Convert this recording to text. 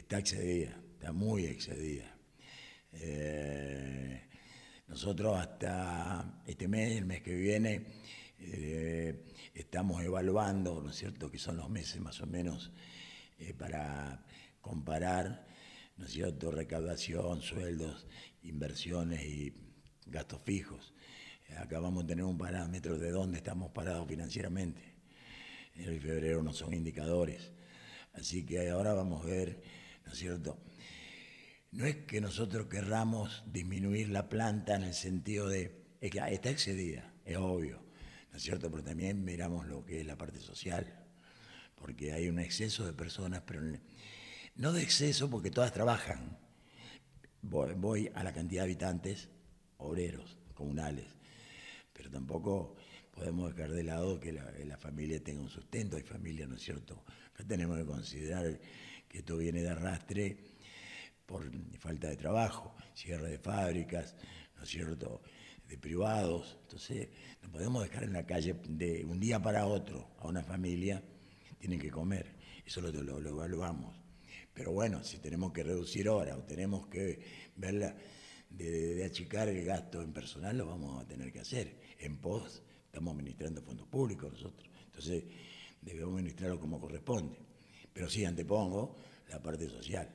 está excedida, está muy excedida. Eh, nosotros hasta este mes, el mes que viene, eh, estamos evaluando, ¿no es cierto?, que son los meses más o menos eh, para comparar, ¿no es cierto?, recaudación, sueldos, inversiones y gastos fijos. Acabamos de tener un parámetro de dónde estamos parados financieramente. En febrero no son indicadores. Así que ahora vamos a ver ¿no es cierto? No es que nosotros querramos disminuir la planta en el sentido de, que está excedida, es obvio, ¿no es cierto? Pero también miramos lo que es la parte social, porque hay un exceso de personas, pero no de exceso porque todas trabajan. voy a la cantidad de habitantes, obreros, comunales, pero tampoco podemos dejar de lado que la, familia tenga un sustento, hay familia, ¿no es cierto? No tenemos que considerar que esto viene de arrastre por falta de trabajo, cierre de fábricas, ¿no es cierto?, de privados. Entonces, no podemos dejar en la calle de un día para otro a una familia, tienen que comer, eso lo, lo, evaluamos. Pero bueno, si tenemos que reducir horas o tenemos que verla de, de achicar el gasto en personal, lo vamos a tener que hacer en pos Estamos administrando fondos públicos nosotros, entonces debemos administrarlo como corresponde. Pero sí antepongo la parte social.